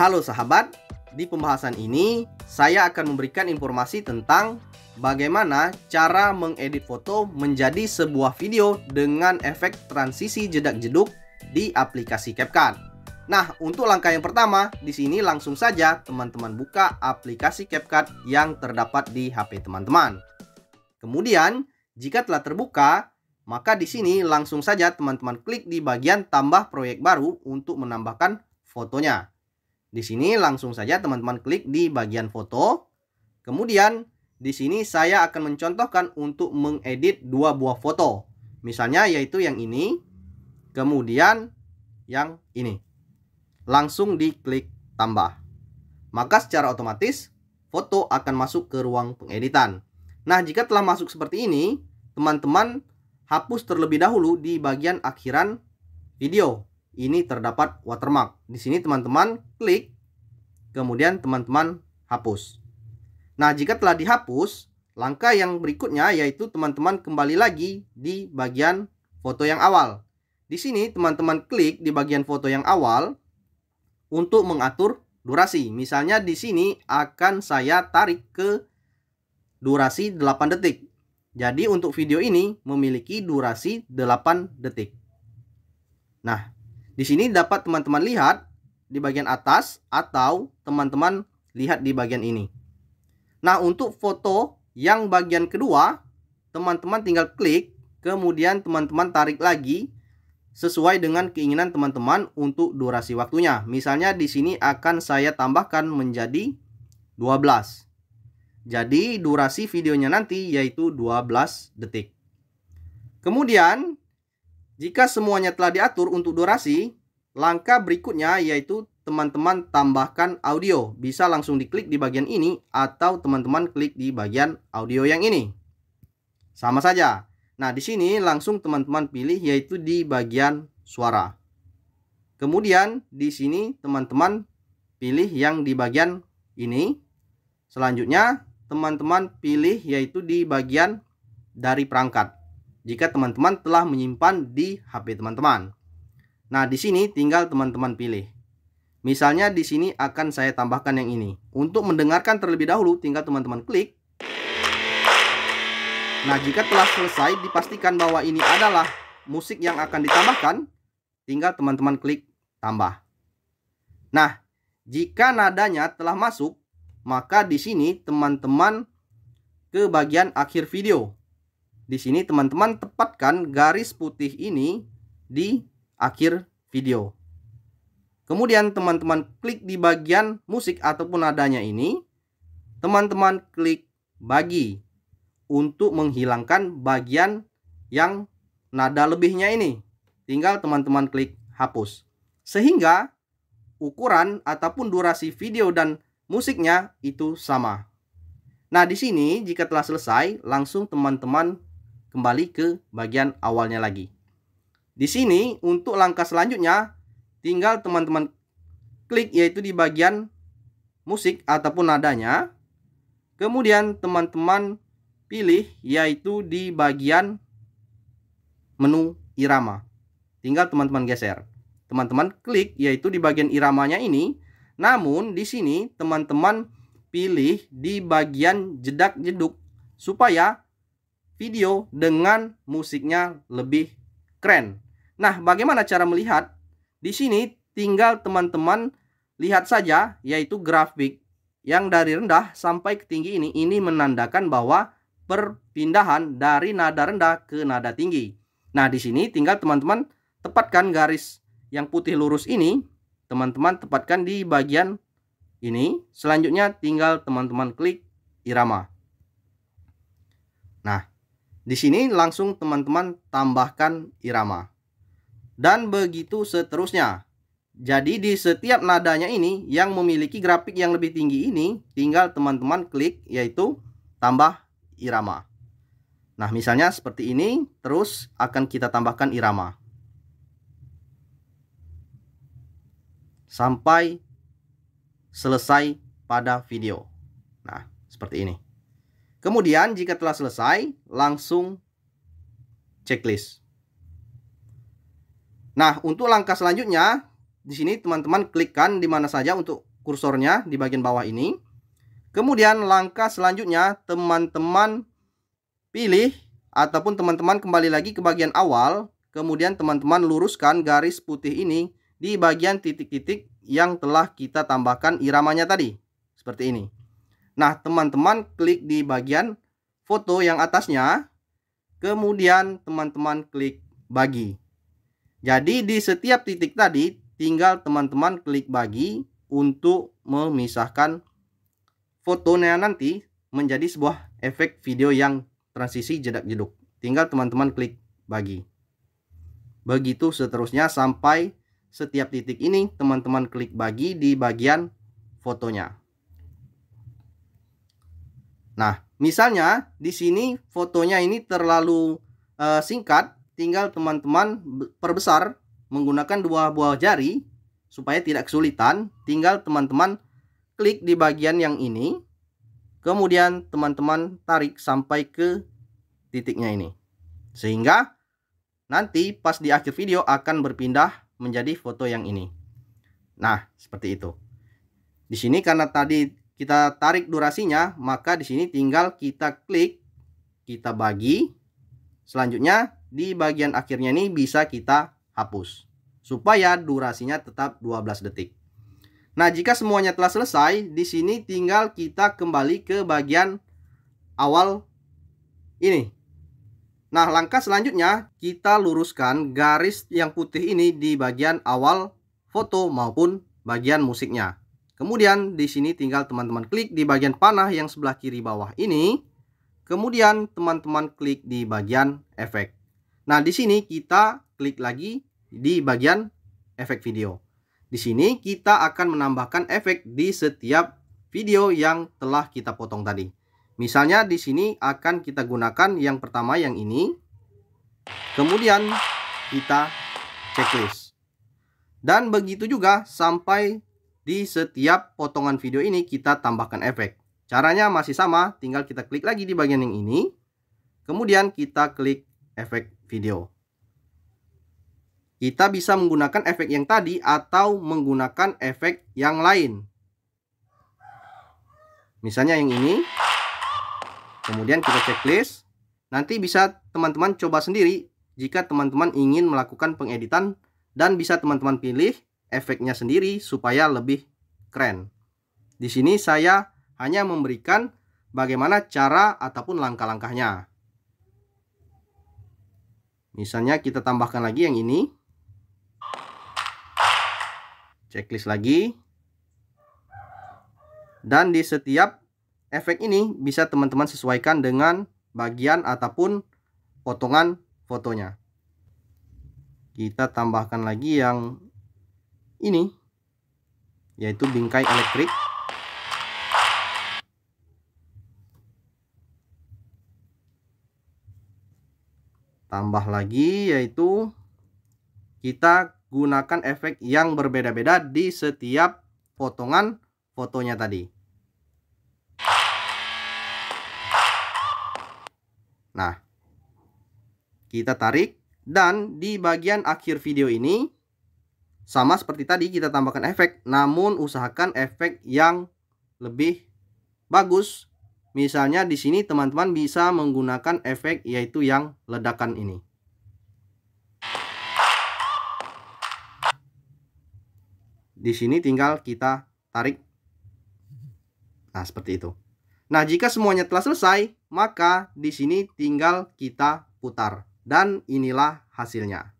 Halo sahabat, di pembahasan ini saya akan memberikan informasi tentang bagaimana cara mengedit foto menjadi sebuah video dengan efek transisi jedak-jeduk di aplikasi CapCut. Nah, untuk langkah yang pertama, di sini langsung saja teman-teman buka aplikasi CapCut yang terdapat di HP teman-teman. Kemudian, jika telah terbuka, maka di sini langsung saja teman-teman klik di bagian tambah proyek baru untuk menambahkan fotonya. Di sini langsung saja teman-teman klik di bagian foto. Kemudian di sini saya akan mencontohkan untuk mengedit dua buah foto. Misalnya yaitu yang ini, kemudian yang ini. Langsung diklik tambah. Maka secara otomatis foto akan masuk ke ruang pengeditan. Nah, jika telah masuk seperti ini, teman-teman hapus terlebih dahulu di bagian akhiran video ini terdapat watermark. Di sini teman-teman klik, kemudian teman-teman hapus. Nah, jika telah dihapus, langkah yang berikutnya yaitu teman-teman kembali lagi di bagian foto yang awal. Di sini teman-teman klik di bagian foto yang awal untuk mengatur durasi. Misalnya di sini akan saya tarik ke durasi 8 detik. Jadi untuk video ini memiliki durasi 8 detik. Nah, di sini dapat teman-teman lihat di bagian atas atau teman-teman lihat di bagian ini. Nah, untuk foto yang bagian kedua, teman-teman tinggal klik, kemudian teman-teman tarik lagi sesuai dengan keinginan teman-teman untuk durasi waktunya. Misalnya di sini akan saya tambahkan menjadi 12. Jadi durasi videonya nanti yaitu 12 detik. Kemudian jika semuanya telah diatur untuk durasi, langkah berikutnya yaitu teman-teman tambahkan audio. Bisa langsung diklik di bagian ini atau teman-teman klik di bagian audio yang ini. Sama saja. Nah, di sini langsung teman-teman pilih yaitu di bagian suara. Kemudian di sini teman-teman pilih yang di bagian ini. Selanjutnya teman-teman pilih yaitu di bagian dari perangkat jika teman-teman telah menyimpan di HP teman-teman. Nah, di sini tinggal teman-teman pilih. Misalnya di sini akan saya tambahkan yang ini. Untuk mendengarkan terlebih dahulu, tinggal teman-teman klik. Nah, jika telah selesai, dipastikan bahwa ini adalah musik yang akan ditambahkan. Tinggal teman-teman klik tambah. Nah, jika nadanya telah masuk, maka di sini teman-teman ke bagian akhir video di sini teman-teman tepatkan garis putih ini di akhir video. Kemudian teman-teman klik di bagian musik ataupun nadanya ini. Teman-teman klik bagi untuk menghilangkan bagian yang nada lebihnya ini. Tinggal teman-teman klik hapus. Sehingga ukuran ataupun durasi video dan musiknya itu sama. Nah, di sini jika telah selesai, langsung teman-teman kembali ke bagian awalnya lagi. Di sini untuk langkah selanjutnya tinggal teman-teman klik yaitu di bagian musik ataupun nadanya. Kemudian teman-teman pilih yaitu di bagian menu irama. Tinggal teman-teman geser. Teman-teman klik yaitu di bagian iramanya ini. Namun di sini teman-teman pilih di bagian jedak-jeduk supaya video dengan musiknya lebih keren. Nah, bagaimana cara melihat? Di sini tinggal teman-teman lihat saja yaitu grafik yang dari rendah sampai ke tinggi ini ini menandakan bahwa perpindahan dari nada rendah ke nada tinggi. Nah, di sini tinggal teman-teman tepatkan garis yang putih lurus ini, teman-teman tepatkan di bagian ini. Selanjutnya tinggal teman-teman klik irama. Di sini langsung teman-teman tambahkan irama. Dan begitu seterusnya. Jadi di setiap nadanya ini yang memiliki grafik yang lebih tinggi ini tinggal teman-teman klik yaitu tambah irama. Nah misalnya seperti ini terus akan kita tambahkan irama. Sampai selesai pada video. Nah seperti ini. Kemudian jika telah selesai, langsung checklist. Nah, untuk langkah selanjutnya, di sini teman-teman klikkan di mana saja untuk kursornya di bagian bawah ini. Kemudian langkah selanjutnya teman-teman pilih ataupun teman-teman kembali lagi ke bagian awal, kemudian teman-teman luruskan garis putih ini di bagian titik-titik yang telah kita tambahkan iramanya tadi. Seperti ini. Nah, teman-teman klik di bagian foto yang atasnya. Kemudian teman-teman klik bagi. Jadi di setiap titik tadi tinggal teman-teman klik bagi untuk memisahkan fotonya nanti menjadi sebuah efek video yang transisi jedak-jeduk. Tinggal teman-teman klik bagi. Begitu seterusnya sampai setiap titik ini teman-teman klik bagi di bagian fotonya. Nah, misalnya di sini fotonya ini terlalu uh, singkat, tinggal teman-teman perbesar menggunakan dua buah jari supaya tidak kesulitan. Tinggal teman-teman klik di bagian yang ini. Kemudian teman-teman tarik sampai ke titiknya ini. Sehingga nanti pas di akhir video akan berpindah menjadi foto yang ini. Nah, seperti itu. Di sini karena tadi kita tarik durasinya, maka di sini tinggal kita klik, kita bagi. Selanjutnya di bagian akhirnya ini bisa kita hapus supaya durasinya tetap 12 detik. Nah, jika semuanya telah selesai, di sini tinggal kita kembali ke bagian awal ini. Nah, langkah selanjutnya kita luruskan garis yang putih ini di bagian awal foto maupun bagian musiknya. Kemudian di sini tinggal teman-teman klik di bagian panah yang sebelah kiri bawah ini. Kemudian teman-teman klik di bagian efek. Nah, di sini kita klik lagi di bagian efek video. Di sini kita akan menambahkan efek di setiap video yang telah kita potong tadi. Misalnya di sini akan kita gunakan yang pertama yang ini. Kemudian kita checklist. Dan begitu juga sampai di setiap potongan video ini kita tambahkan efek. Caranya masih sama, tinggal kita klik lagi di bagian yang ini. Kemudian kita klik efek video. Kita bisa menggunakan efek yang tadi atau menggunakan efek yang lain. Misalnya yang ini. Kemudian kita checklist. Nanti bisa teman-teman coba sendiri jika teman-teman ingin melakukan pengeditan dan bisa teman-teman pilih efeknya sendiri supaya lebih keren. Di sini saya hanya memberikan bagaimana cara ataupun langkah-langkahnya. Misalnya kita tambahkan lagi yang ini. Checklist lagi. Dan di setiap efek ini bisa teman-teman sesuaikan dengan bagian ataupun potongan fotonya. Kita tambahkan lagi yang ini yaitu bingkai elektrik tambah lagi yaitu kita gunakan efek yang berbeda-beda di setiap potongan fotonya tadi nah kita tarik dan di bagian akhir video ini sama seperti tadi kita tambahkan efek, namun usahakan efek yang lebih bagus. Misalnya di sini teman-teman bisa menggunakan efek yaitu yang ledakan ini. Di sini tinggal kita tarik. Nah, seperti itu. Nah, jika semuanya telah selesai, maka di sini tinggal kita putar. Dan inilah hasilnya.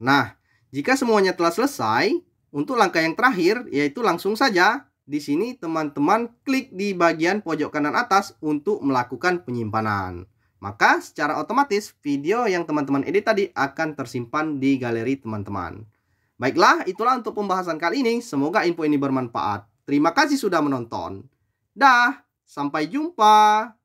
Nah, jika semuanya telah selesai, untuk langkah yang terakhir yaitu langsung saja di sini teman-teman klik di bagian pojok kanan atas untuk melakukan penyimpanan. Maka secara otomatis video yang teman-teman edit tadi akan tersimpan di galeri teman-teman. Baiklah, itulah untuk pembahasan kali ini. Semoga info ini bermanfaat. Terima kasih sudah menonton. Dah, sampai jumpa.